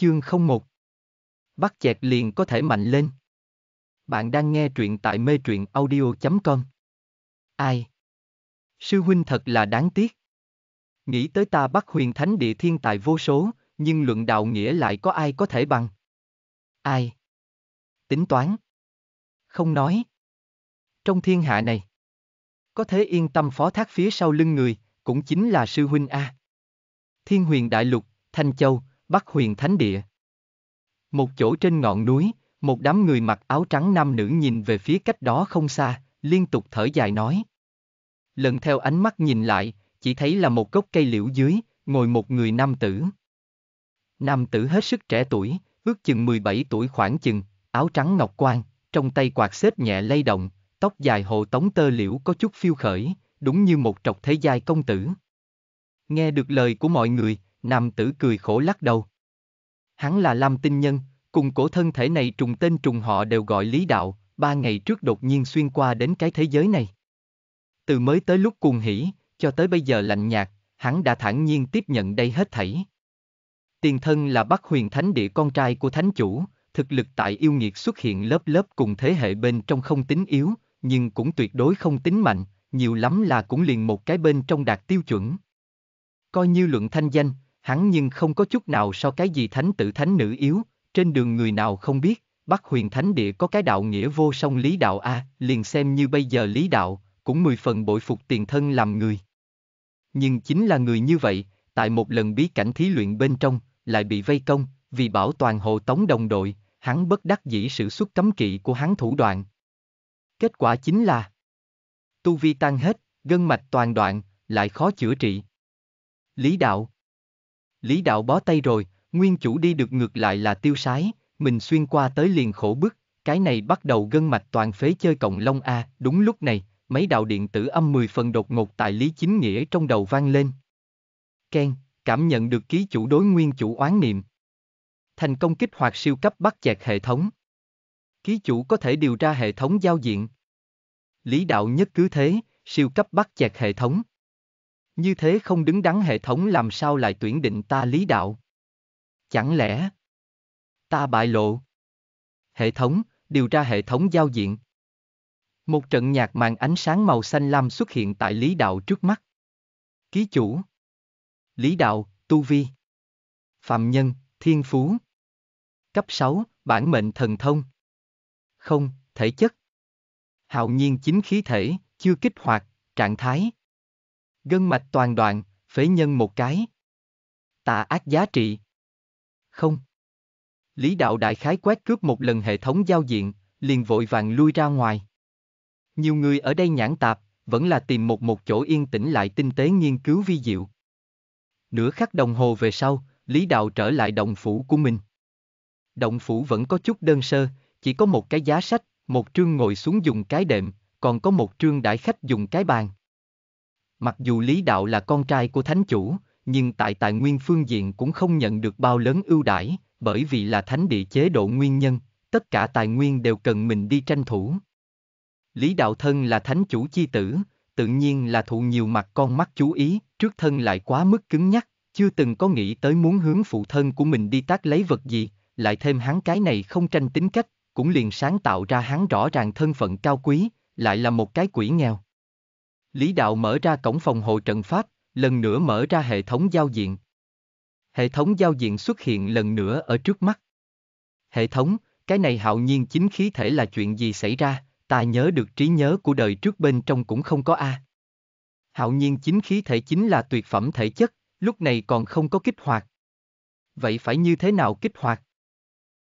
Chương 01 Bắt chẹt liền có thể mạnh lên. Bạn đang nghe truyện tại mê truyện audio.com Ai? Sư huynh thật là đáng tiếc. Nghĩ tới ta bắt huyền thánh địa thiên tài vô số, nhưng luận đạo nghĩa lại có ai có thể bằng. Ai? Tính toán. Không nói. Trong thiên hạ này, có thể yên tâm phó thác phía sau lưng người, cũng chính là sư huynh A. Thiên huyền đại lục, Thanh Châu, Bắc Huyền Thánh Địa. Một chỗ trên ngọn núi, một đám người mặc áo trắng nam nữ nhìn về phía cách đó không xa, liên tục thở dài nói. Lần theo ánh mắt nhìn lại, chỉ thấy là một gốc cây liễu dưới, ngồi một người nam tử. Nam tử hết sức trẻ tuổi, ước chừng 17 tuổi khoảng chừng, áo trắng ngọc quan, trong tay quạt xếp nhẹ lay động, tóc dài hộ tống tơ liễu có chút phiêu khởi, đúng như một trọc thế giai công tử. Nghe được lời của mọi người, nam tử cười khổ lắc đầu. Hắn là Lam Tinh Nhân, cùng cổ thân thể này trùng tên trùng họ đều gọi Lý Đạo, ba ngày trước đột nhiên xuyên qua đến cái thế giới này. Từ mới tới lúc cuồng hỉ, cho tới bây giờ lạnh nhạt, hắn đã thản nhiên tiếp nhận đây hết thảy. Tiền thân là Bắc Huyền Thánh Địa con trai của Thánh Chủ, thực lực tại yêu nghiệt xuất hiện lớp lớp cùng thế hệ bên trong không tính yếu, nhưng cũng tuyệt đối không tính mạnh, nhiều lắm là cũng liền một cái bên trong đạt tiêu chuẩn. Coi như luận thanh danh, hắn nhưng không có chút nào so cái gì thánh tử thánh nữ yếu, trên đường người nào không biết, Bắc huyền thánh địa có cái đạo nghĩa vô song lý đạo A, liền xem như bây giờ lý đạo, cũng mười phần bội phục tiền thân làm người. Nhưng chính là người như vậy, tại một lần bí cảnh thí luyện bên trong, lại bị vây công, vì bảo toàn hộ tống đồng đội, hắn bất đắc dĩ sử xuất cấm kỵ của hắn thủ đoạn. Kết quả chính là tu vi tan hết, gân mạch toàn đoạn, lại khó chữa trị. Lý đạo Lý đạo bó tay rồi, nguyên chủ đi được ngược lại là tiêu sái, mình xuyên qua tới liền khổ bức, cái này bắt đầu gân mạch toàn phế chơi cộng long A, đúng lúc này, mấy đạo điện tử âm 10 phần đột ngột tại Lý Chính Nghĩa trong đầu vang lên. Ken, cảm nhận được ký chủ đối nguyên chủ oán niệm. Thành công kích hoạt siêu cấp bắt chẹt hệ thống. Ký chủ có thể điều tra hệ thống giao diện. Lý đạo nhất cứ thế, siêu cấp bắt chẹt hệ thống. Như thế không đứng đắn hệ thống làm sao lại tuyển định ta lý đạo? Chẳng lẽ ta bại lộ? Hệ thống, điều tra hệ thống giao diện. Một trận nhạc màn ánh sáng màu xanh lam xuất hiện tại lý đạo trước mắt. Ký chủ. Lý đạo, tu vi. Phạm nhân, thiên phú. Cấp 6, bản mệnh thần thông. Không, thể chất. Hạo nhiên chính khí thể, chưa kích hoạt, trạng thái gân mạch toàn đoạn, phế nhân một cái. Tạ ác giá trị. Không. Lý đạo đại khái quét cướp một lần hệ thống giao diện, liền vội vàng lui ra ngoài. Nhiều người ở đây nhãn tạp, vẫn là tìm một một chỗ yên tĩnh lại tinh tế nghiên cứu vi diệu. Nửa khắc đồng hồ về sau, Lý Đạo trở lại động phủ của mình. Động phủ vẫn có chút đơn sơ, chỉ có một cái giá sách, một trương ngồi xuống dùng cái đệm, còn có một trương đại khách dùng cái bàn. Mặc dù Lý Đạo là con trai của thánh chủ, nhưng tại tài nguyên phương diện cũng không nhận được bao lớn ưu đãi, bởi vì là thánh địa chế độ nguyên nhân, tất cả tài nguyên đều cần mình đi tranh thủ. Lý Đạo Thân là thánh chủ chi tử, tự nhiên là thụ nhiều mặt con mắt chú ý, trước thân lại quá mức cứng nhắc, chưa từng có nghĩ tới muốn hướng phụ thân của mình đi tác lấy vật gì, lại thêm hắn cái này không tranh tính cách, cũng liền sáng tạo ra hắn rõ ràng thân phận cao quý, lại là một cái quỷ nghèo. Lý Đạo mở ra cổng phòng hộ trận pháp, lần nữa mở ra hệ thống giao diện. Hệ thống giao diện xuất hiện lần nữa ở trước mắt. Hệ thống, cái này hạo nhiên chính khí thể là chuyện gì xảy ra, ta nhớ được trí nhớ của đời trước bên trong cũng không có A. Hạo nhiên chính khí thể chính là tuyệt phẩm thể chất, lúc này còn không có kích hoạt. Vậy phải như thế nào kích hoạt?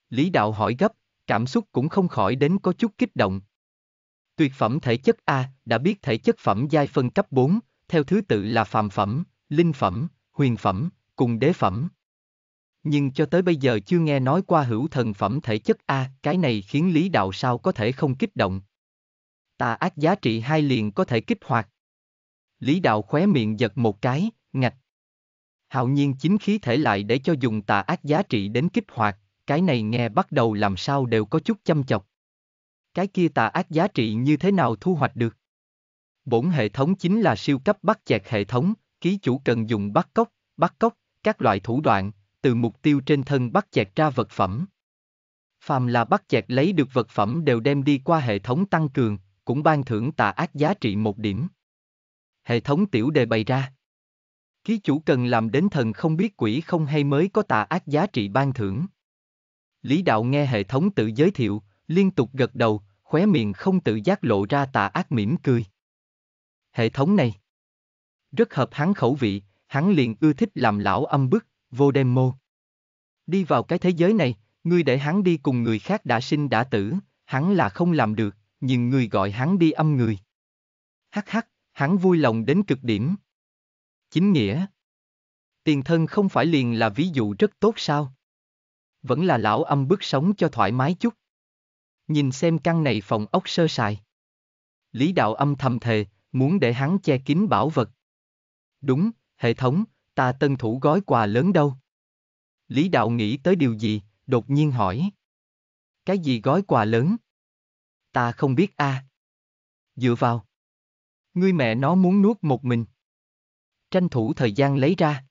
Lý đạo hỏi gấp, cảm xúc cũng không khỏi đến có chút kích động. Tuyệt phẩm thể chất A, đã biết thể chất phẩm giai phân cấp 4, theo thứ tự là phàm phẩm, linh phẩm, huyền phẩm, cùng đế phẩm. Nhưng cho tới bây giờ chưa nghe nói qua hữu thần phẩm thể chất A, cái này khiến lý đạo sao có thể không kích động. Tà ác giá trị hai liền có thể kích hoạt. Lý đạo khóe miệng giật một cái, ngạch. Hạo nhiên chính khí thể lại để cho dùng tà ác giá trị đến kích hoạt, cái này nghe bắt đầu làm sao đều có chút chăm chọc cái kia tà ác giá trị như thế nào thu hoạch được? Bổn hệ thống chính là siêu cấp bắt chẹt hệ thống, ký chủ cần dùng bắt cóc, bắt cóc, các loại thủ đoạn, từ mục tiêu trên thân bắt chẹt ra vật phẩm. Phàm là bắt chẹt lấy được vật phẩm đều đem đi qua hệ thống tăng cường, cũng ban thưởng tà ác giá trị một điểm. Hệ thống tiểu đề bày ra. Ký chủ cần làm đến thần không biết quỷ không hay mới có tà ác giá trị ban thưởng. Lý đạo nghe hệ thống tự giới thiệu, liên tục gật đầu, khóe miệng không tự giác lộ ra tà ác mỉm cười. Hệ thống này. Rất hợp hắn khẩu vị, hắn liền ưa thích làm lão âm bức, vô đem mô. Đi vào cái thế giới này, ngươi để hắn đi cùng người khác đã sinh đã tử, hắn là không làm được, nhưng ngươi gọi hắn đi âm người. Hắc hắc, hắn vui lòng đến cực điểm. Chính nghĩa. Tiền thân không phải liền là ví dụ rất tốt sao? Vẫn là lão âm bức sống cho thoải mái chút nhìn xem căn này phòng ốc sơ sài. Lý đạo âm thầm thề, muốn để hắn che kín bảo vật. Đúng, hệ thống, ta tân thủ gói quà lớn đâu? Lý đạo nghĩ tới điều gì, đột nhiên hỏi. Cái gì gói quà lớn? Ta không biết a. À. Dựa vào. Ngươi mẹ nó muốn nuốt một mình. Tranh thủ thời gian lấy ra.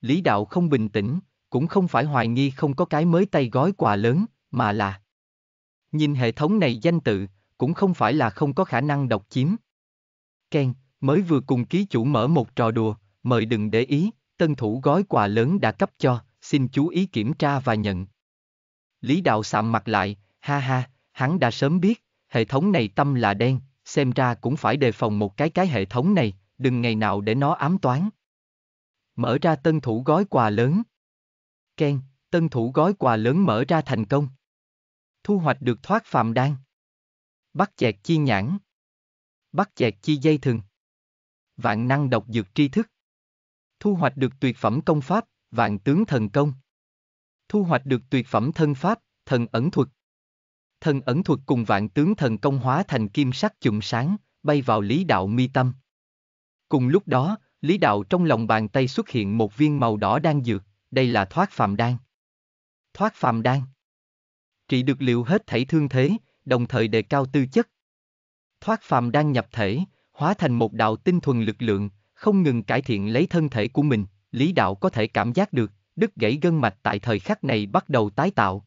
Lý đạo không bình tĩnh, cũng không phải hoài nghi không có cái mới tay gói quà lớn, mà là Nhìn hệ thống này danh tự, cũng không phải là không có khả năng độc chiếm. Ken, mới vừa cùng ký chủ mở một trò đùa, mời đừng để ý, tân thủ gói quà lớn đã cấp cho, xin chú ý kiểm tra và nhận. Lý đạo sạm mặt lại, ha ha, hắn đã sớm biết, hệ thống này tâm là đen, xem ra cũng phải đề phòng một cái cái hệ thống này, đừng ngày nào để nó ám toán. Mở ra tân thủ gói quà lớn. Ken, tân thủ gói quà lớn mở ra thành công. Thu hoạch được thoát phạm đan. Bắt chẹt chi nhãn. Bắt chẹt chi dây thừng. Vạn năng độc dược tri thức. Thu hoạch được tuyệt phẩm công pháp, vạn tướng thần công. Thu hoạch được tuyệt phẩm thân pháp, thần ẩn thuật. Thần ẩn thuật cùng vạn tướng thần công hóa thành kim sắc chùm sáng, bay vào lý đạo mi tâm. Cùng lúc đó, lý đạo trong lòng bàn tay xuất hiện một viên màu đỏ đang dược, đây là thoát phạm đan. Thoát phạm đan trị được liệu hết thảy thương thế, đồng thời đề cao tư chất. Thoát phàm đang nhập thể, hóa thành một đạo tinh thuần lực lượng, không ngừng cải thiện lấy thân thể của mình, lý đạo có thể cảm giác được, đứt gãy gân mạch tại thời khắc này bắt đầu tái tạo.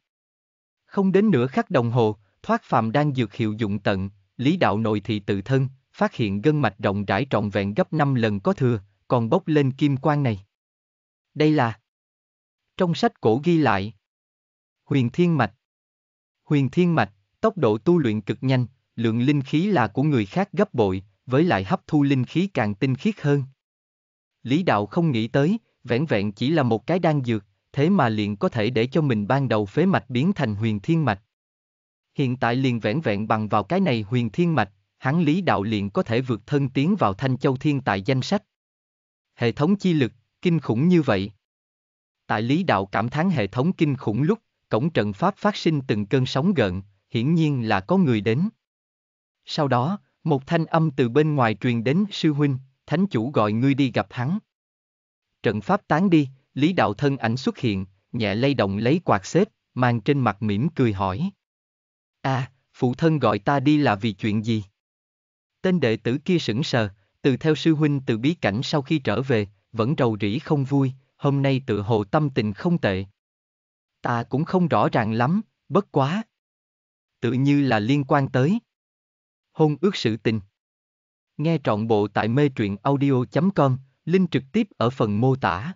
Không đến nửa khắc đồng hồ, thoát phàm đang dược hiệu dụng tận, lý đạo nội thị tự thân, phát hiện gân mạch rộng rãi trọn vẹn gấp 5 lần có thừa, còn bốc lên kim quan này. Đây là Trong sách cổ ghi lại Huyền Thiên Mạch Huyền Thiên Mạch, tốc độ tu luyện cực nhanh, lượng linh khí là của người khác gấp bội, với lại hấp thu linh khí càng tinh khiết hơn. Lý đạo không nghĩ tới, vẻn vẹn chỉ là một cái đan dược, thế mà liền có thể để cho mình ban đầu phế mạch biến thành huyền thiên mạch. Hiện tại liền vẻn vẹn bằng vào cái này huyền thiên mạch, hắn lý đạo liền có thể vượt thân tiến vào thanh châu thiên tại danh sách. Hệ thống chi lực, kinh khủng như vậy. Tại lý đạo cảm thán hệ thống kinh khủng lúc, cổng trận pháp phát sinh từng cơn sóng gợn, hiển nhiên là có người đến. Sau đó, một thanh âm từ bên ngoài truyền đến sư huynh, thánh chủ gọi ngươi đi gặp hắn. Trận pháp tán đi, lý đạo thân ảnh xuất hiện, nhẹ lay động lấy quạt xếp, mang trên mặt mỉm cười hỏi. À, phụ thân gọi ta đi là vì chuyện gì? Tên đệ tử kia sững sờ, từ theo sư huynh từ bí cảnh sau khi trở về, vẫn rầu rĩ không vui, hôm nay tự hồ tâm tình không tệ, Ta cũng không rõ ràng lắm, bất quá. Tự như là liên quan tới. Hôn ước sự tình. Nghe trọn bộ tại mê truyện audio.com, link trực tiếp ở phần mô tả.